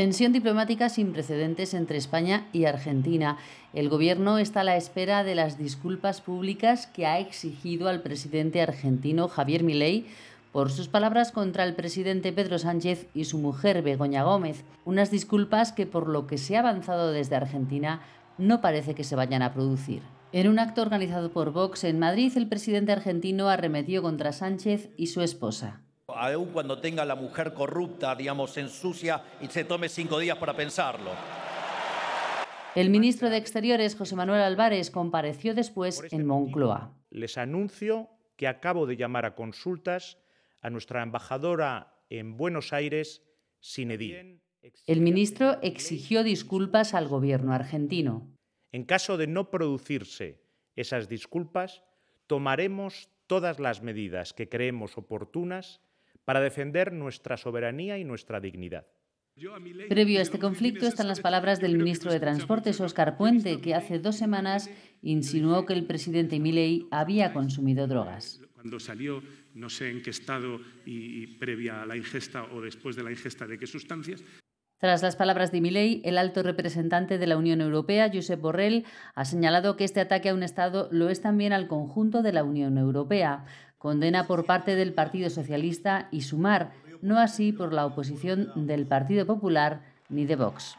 Tensión diplomática sin precedentes entre España y Argentina. El gobierno está a la espera de las disculpas públicas que ha exigido al presidente argentino Javier Milei por sus palabras contra el presidente Pedro Sánchez y su mujer Begoña Gómez. Unas disculpas que por lo que se ha avanzado desde Argentina no parece que se vayan a producir. En un acto organizado por Vox en Madrid, el presidente argentino arremetió contra Sánchez y su esposa aún cuando tenga la mujer corrupta, digamos, ensucia y se tome cinco días para pensarlo. El ministro de Exteriores, José Manuel Álvarez, compareció después este en Moncloa. Les anuncio que acabo de llamar a consultas a nuestra embajadora en Buenos Aires, Sinedí. El ministro exigió disculpas al gobierno argentino. En caso de no producirse esas disculpas, tomaremos todas las medidas que creemos oportunas para defender nuestra soberanía y nuestra dignidad. Previo a este conflicto están las palabras del ministro de Transportes, Óscar Puente, que hace dos semanas insinuó que el presidente Milei había consumido drogas. Cuando salió, no sé en qué estado y previa a la ingesta o después de la ingesta de qué sustancias, tras las palabras de Milei, el alto representante de la Unión Europea, Josep Borrell, ha señalado que este ataque a un Estado lo es también al conjunto de la Unión Europea. Condena por parte del Partido Socialista y Sumar, no así por la oposición del Partido Popular ni de Vox.